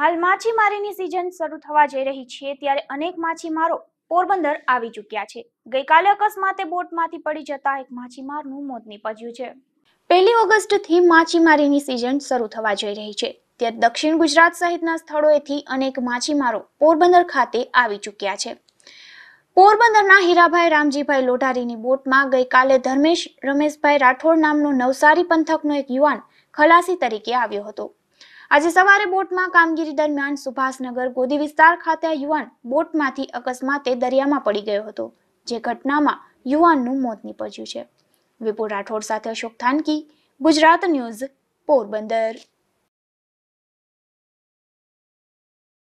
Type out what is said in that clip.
હાલ માછીમારીની સિઝન શરૂ થવા જઈ રહી છે ત્યારે અનેક માછીમારો પોરબંદર આવી ચૂક્યા છે ગઈકાલે અકસ્માતે બોટમાંથી પડી જતા એક માછીમારનું મોત નીપજ્યું છે પહેલી ઓગસ્ટથી માછીમારીની સિઝન શરૂ થવા જઈ રહી છે ત્યારે દક્ષિણ ગુજરાત સહિતના સ્થળોએથી અનેક માછીમારો પોરબંદર ખાતે આવી ચૂક્યા છે પોરબંદરના હીરાભાઈ રામજીભાઈ લોઢારીની બોટમાં ગઈકાલે ધર્મેશ રમેશભાઈ રાઠોડ નામનો નવસારી પંથકનો એક યુવાન ખલાસી તરીકે આવ્યો હતો આજે સવારે બોટમાં કામગીરી દરમિયાન સુભાષનગર ગોદી વિસ્તાર ખાતે યુવાન બોટમાંથી અકસ્માતે દરિયામાં પડી ગયો હતો જે ઘટનામાં યુવાનનું મોત નીપજ્યું છે વિપુલ રાઠોડ સાથે અશોક થાનકી ગુજરાત ન્યૂઝ પોરબંદર